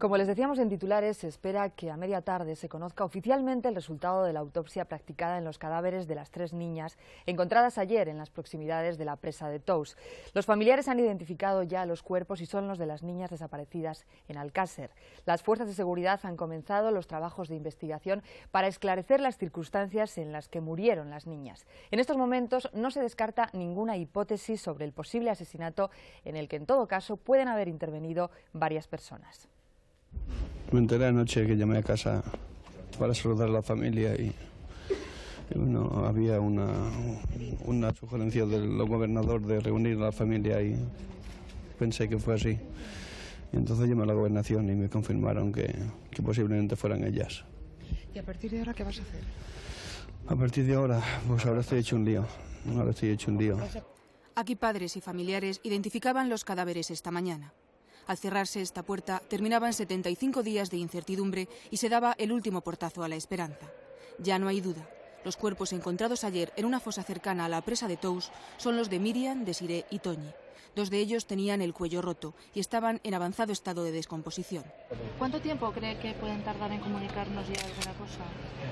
Como les decíamos en titulares, se espera que a media tarde se conozca oficialmente el resultado de la autopsia practicada en los cadáveres de las tres niñas encontradas ayer en las proximidades de la presa de Tous. Los familiares han identificado ya los cuerpos y son los de las niñas desaparecidas en Alcácer. Las fuerzas de seguridad han comenzado los trabajos de investigación para esclarecer las circunstancias en las que murieron las niñas. En estos momentos no se descarta ninguna hipótesis sobre el posible asesinato en el que en todo caso pueden haber intervenido varias personas. Me enteré anoche que llamé a casa para saludar a la familia y, no había una, una sugerencia del gobernador de reunir a la familia y pensé que fue así. Y entonces llamé a la gobernación y me confirmaron que, que posiblemente fueran ellas. ¿Y a partir de ahora qué vas a hacer? A partir de ahora, pues ahora estoy hecho un lío. Ahora estoy hecho un lío. Aquí padres y familiares identificaban los cadáveres esta mañana. Al cerrarse esta puerta, terminaban 75 días de incertidumbre y se daba el último portazo a la esperanza. Ya no hay duda. Los cuerpos encontrados ayer en una fosa cercana a la presa de Tous son los de Miriam, Desiré y Toñi. Dos de ellos tenían el cuello roto y estaban en avanzado estado de descomposición. ¿Cuánto tiempo cree que pueden tardar en comunicarnos ya alguna cosa?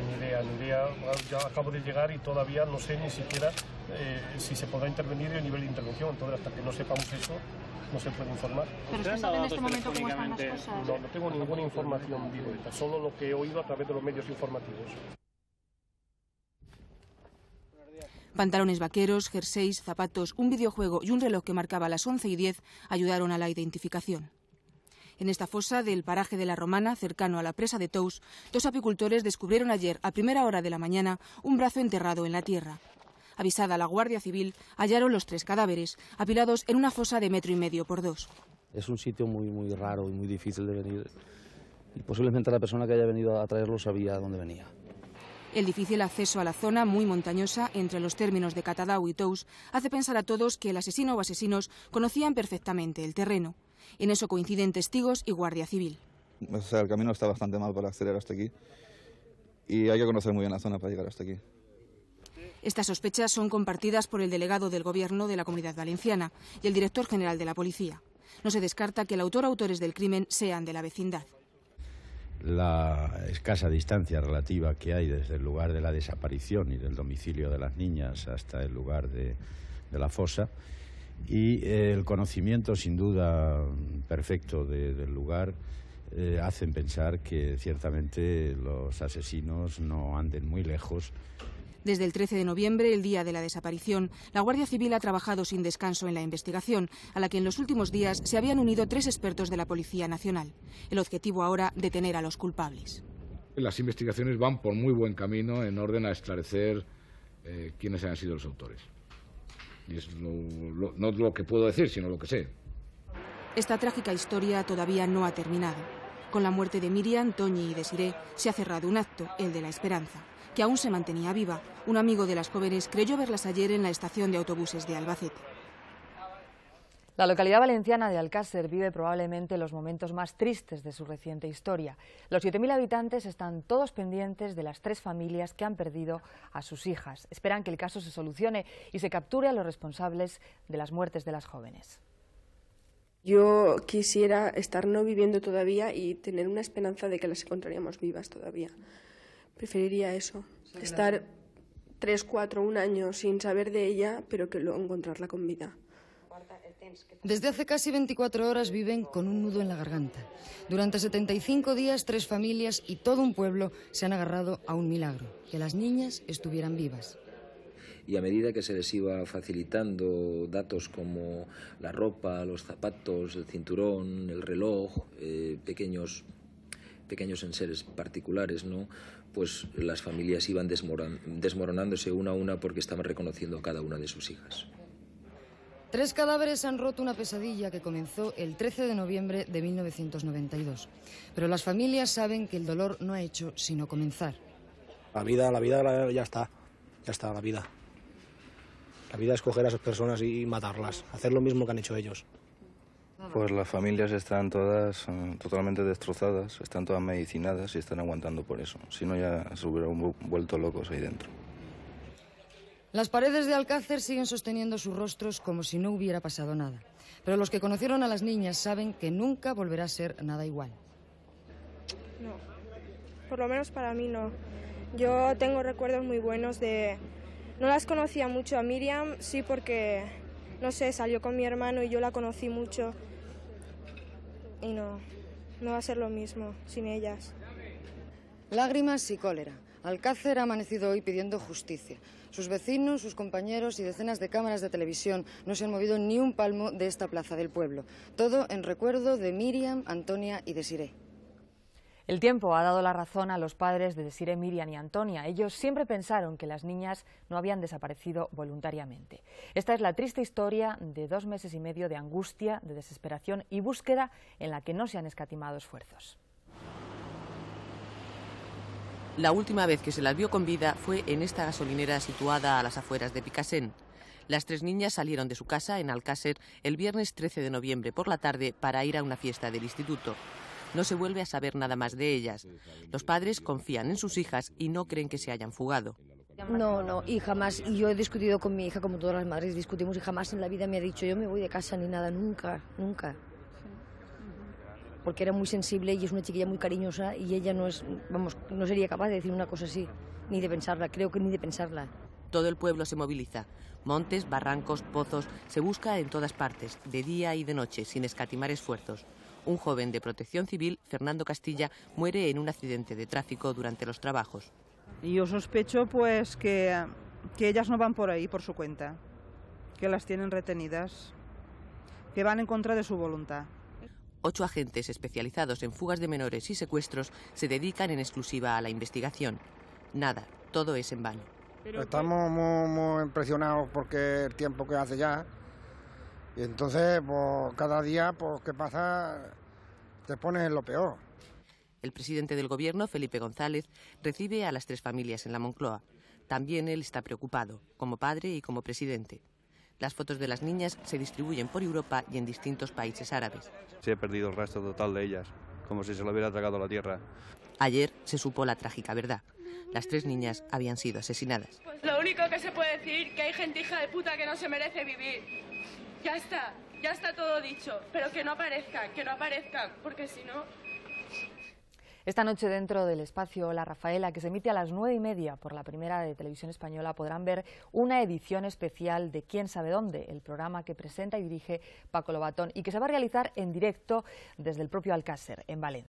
Ni idea, ni idea. acabo de llegar y todavía no sé ni siquiera eh, si se podrá intervenir el nivel de intervención. Entonces, hasta que no sepamos eso, no se puede informar. en este momento cómo están las cosas? No, no tengo ninguna información directa, solo lo que he oído a través de los medios informativos. Pantalones vaqueros, jerseys, zapatos, un videojuego y un reloj que marcaba las 11 y 10 ayudaron a la identificación. En esta fosa del paraje de la Romana, cercano a la presa de Tous, dos apicultores descubrieron ayer, a primera hora de la mañana, un brazo enterrado en la tierra avisada la Guardia Civil, hallaron los tres cadáveres, apilados en una fosa de metro y medio por dos. Es un sitio muy, muy raro y muy difícil de venir. Y posiblemente la persona que haya venido a traerlo sabía dónde venía. El difícil acceso a la zona muy montañosa entre los términos de Catadau y Tous hace pensar a todos que el asesino o asesinos conocían perfectamente el terreno. En eso coinciden testigos y guardia civil. el camino está bastante mal para acceder hasta aquí y hay que conocer muy bien la zona para llegar hasta aquí. Estas sospechas son compartidas por el delegado del Gobierno de la Comunidad Valenciana y el director general de la Policía. No se descarta que el autor o autores del crimen sean de la vecindad. La escasa distancia relativa que hay desde el lugar de la desaparición y del domicilio de las niñas hasta el lugar de, la fosa y eh, el conocimiento sin duda perfecto del lugar eh, hacen pensar que ciertamente los asesinos no anden muy lejos desde el 13 de noviembre, el día de la desaparición, la Guardia Civil ha trabajado sin descanso en la investigación, a la que en los últimos días se habían unido tres expertos de la Policía Nacional. El objetivo ahora, detener a los culpables. Las investigaciones van por muy buen camino en orden a esclarecer eh, quiénes han sido los autores. Y es lo, no lo que puedo decir, sino lo que sé. Esta trágica historia todavía no ha terminado. Con la muerte de Miriam, Toñi y Desiré se ha cerrado un acto, el de la esperanza que aún se mantenía viva. Un amigo de las jóvenes creyó verlas ayer en la estación de autobuses de Albacete. La localidad valenciana de Alcácer vive probablemente los momentos más tristes de su reciente historia. Los 7.000 habitantes están todos pendientes de las tres familias que han perdido a sus hijas. Esperan que el caso se solucione y se capture a los responsables de las muertes de las jóvenes. Yo quisiera estar no viviendo todavía y tener una esperanza de que las encontraríamos vivas todavía. Preferiría eso, estar tres, cuatro, un año sin saber de ella, pero que luego encontrarla con vida. Desde hace casi 24 horas viven con un nudo en la garganta. Durante 75 días, tres familias y todo un pueblo se han agarrado a un milagro, que las niñas estuvieran vivas. Y a medida que se les iba facilitando datos como la ropa, los zapatos, el cinturón, el reloj, eh, pequeños pequeños seres particulares, ¿no? pues las familias iban desmoronándose una a una porque estaban reconociendo a cada una de sus hijas. Tres cadáveres han roto una pesadilla que comenzó el 13 de noviembre de 1992. Pero las familias saben que el dolor no ha hecho sino comenzar. La vida, la vida ya está, ya está, la vida. La vida es coger a esas personas y matarlas, hacer lo mismo que han hecho ellos. Pues las familias están todas mm, totalmente destrozadas, están todas medicinadas y están aguantando por eso. Si no, ya se hubieran vuelto locos ahí dentro. Las paredes de Alcácer siguen sosteniendo sus rostros como si no hubiera pasado nada. Pero los que conocieron a las niñas saben que nunca volverá a ser nada igual. No, por lo menos para mí no. Yo tengo recuerdos muy buenos de... No las conocía mucho a Miriam, sí porque, no sé, salió con mi hermano y yo la conocí mucho y no, no va a ser lo mismo sin ellas. Lágrimas y cólera. Alcácer ha amanecido hoy pidiendo justicia. Sus vecinos, sus compañeros y decenas de cámaras de televisión no se han movido ni un palmo de esta plaza del pueblo. Todo en recuerdo de Miriam, Antonia y de Siré. El tiempo ha dado la razón a los padres de Desire, Miriam y Antonia. Ellos siempre pensaron que las niñas no habían desaparecido voluntariamente. Esta es la triste historia de dos meses y medio de angustia, de desesperación y búsqueda en la que no se han escatimado esfuerzos. La última vez que se las vio con vida fue en esta gasolinera situada a las afueras de Picasen. Las tres niñas salieron de su casa en Alcácer el viernes 13 de noviembre por la tarde para ir a una fiesta del instituto. No se vuelve a saber nada más de ellas. Los padres confían en sus hijas y no creen que se hayan fugado. No, no, y jamás. Y yo he discutido con mi hija, como todas las madres discutimos, y jamás en la vida me ha dicho yo me voy de casa ni nada, nunca, nunca. Porque era muy sensible y es una chiquilla muy cariñosa y ella no es, vamos, no sería capaz de decir una cosa así, ni de pensarla, creo que ni de pensarla. Todo el pueblo se moviliza. Montes, barrancos, pozos, se busca en todas partes, de día y de noche, sin escatimar esfuerzos un joven de protección civil, Fernando Castilla, muere en un accidente de tráfico durante los trabajos. Yo sospecho pues que, ellas no van por ahí por su cuenta, que las tienen retenidas, que van en contra de su voluntad ocho agentes especializados en fugas de menores y secuestros se dedican en exclusiva a la investigación. Nada, todo es en vano. Estamos muy, impresionados porque el tiempo que hace ya. Y entonces, pues, cada día pues, qué pasa te pones en lo peor. El presidente del gobierno, Felipe González, recibe a las tres familias en la Moncloa. También él está preocupado, como padre y como presidente. Las fotos de las niñas se distribuyen por Europa y en distintos países árabes. Se ha perdido el rastro total de ellas, como si se lo hubiera tragado la tierra. Ayer se supo la trágica verdad. Las tres niñas habían sido asesinadas. lo único que se puede decir que hay gente hija de puta que no se merece vivir. Ya está ya está todo dicho, pero que no aparezca, que no aparezca, porque si no... Esta noche dentro del espacio La Rafaela, que se emite a las nueve y media por la primera de Televisión Española, podrán ver una edición especial de Quién sabe dónde, el programa que presenta y dirige Paco Lobatón y que se va a realizar en directo desde el propio Alcácer, en Valencia.